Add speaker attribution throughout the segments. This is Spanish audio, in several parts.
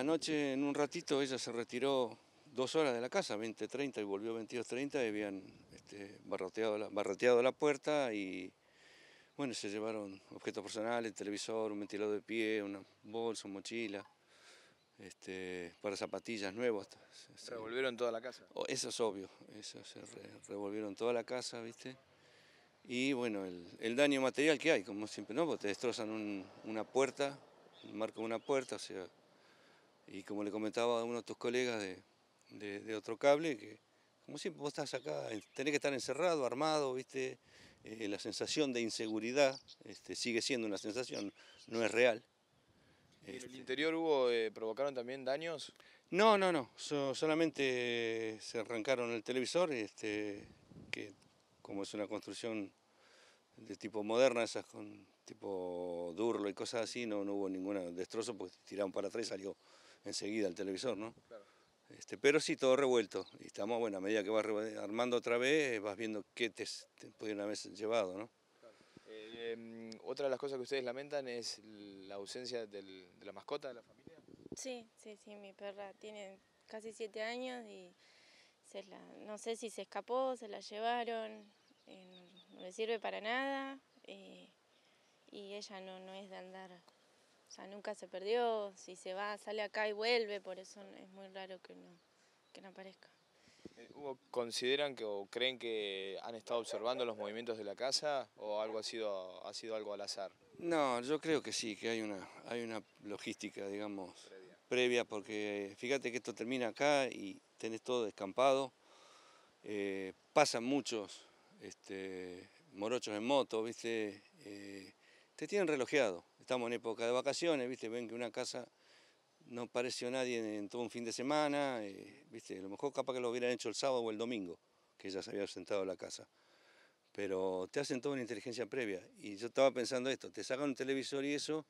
Speaker 1: Anoche en un ratito ella se retiró dos horas de la casa, 20.30 y volvió 22.30 y habían este, barroteado, la, barroteado la puerta y bueno, se llevaron objetos personales, televisor, un ventilador de pie, una bolsa, una mochila, este, para zapatillas nuevas.
Speaker 2: Se, ¿Revolvieron toda la casa? Oh,
Speaker 1: eso es obvio, eso se revolvieron toda la casa, ¿viste? Y bueno, el, daño material que hay, como siempre, ¿no? te destrozan una puerta, marcan una puerta, o sea... Y como le comentaba a uno de tus colegas de, de, otro cable, que como siempre vos estás acá, tenés que estar encerrado, armado, ¿viste? Eh, la sensación de inseguridad este, sigue siendo una sensación, no es real. ¿En el este
Speaker 2: interior hubo, eh, provocaron también daños?
Speaker 1: No, no, no, solamente se arrancaron el televisor, este, que como es una construcción de tipo moderna, esas con tipo Durlo y cosas así, no, no hubo ningún destrozo pues tiraron para atrás y salió enseguida al televisor, ¿no? Este, pero sí, todo revuelto. Y estamos, bueno, a medida que vas armando otra vez, vas viendo qué te, pudieron haber llevado, ¿no?
Speaker 2: Eh, em, otra de las cosas que ustedes lamentan es la ausencia de la mascota de la
Speaker 3: familia. Sí, sí, sí, mi perra tiene casi siete años y no sé si se escapó, se la llevaron, eh, no, le sirve para nada eh, y ella no, no es de andar o sea, nunca se perdió, si se va, sale acá y vuelve, por eso es muy raro que no, aparezca.
Speaker 2: Eh, ¿consideran que o creen que han estado observando los movimientos de la casa o algo ha sido, ha sido algo al azar?
Speaker 1: No, yo creo que sí, que hay una, hay una logística, digamos, previa. porque eh, fíjate que esto termina acá y tenés todo descampado, eh, pasan muchos este, morochos en moto, ¿viste? te tienen relojeado, estamos en época de vacaciones, ¿viste? Ven que una casa no apareció nadie en, todo un fin de semana, eh, ¿viste? A lo mejor capaz que lo hubieran hecho el sábado o el domingo, que ya se había sentado la casa. Pero te hacen toda una inteligencia previa. Y yo estaba pensando esto, te sacan un televisor y eso,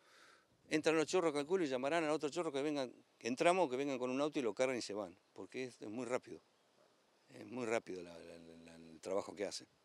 Speaker 1: entran los chorros, calculo, y llamarán a otro chorro que vengan, que entramos, que vengan con un auto y lo cargan y se van, porque es, muy rápido. Es muy rápido el trabajo que hacen.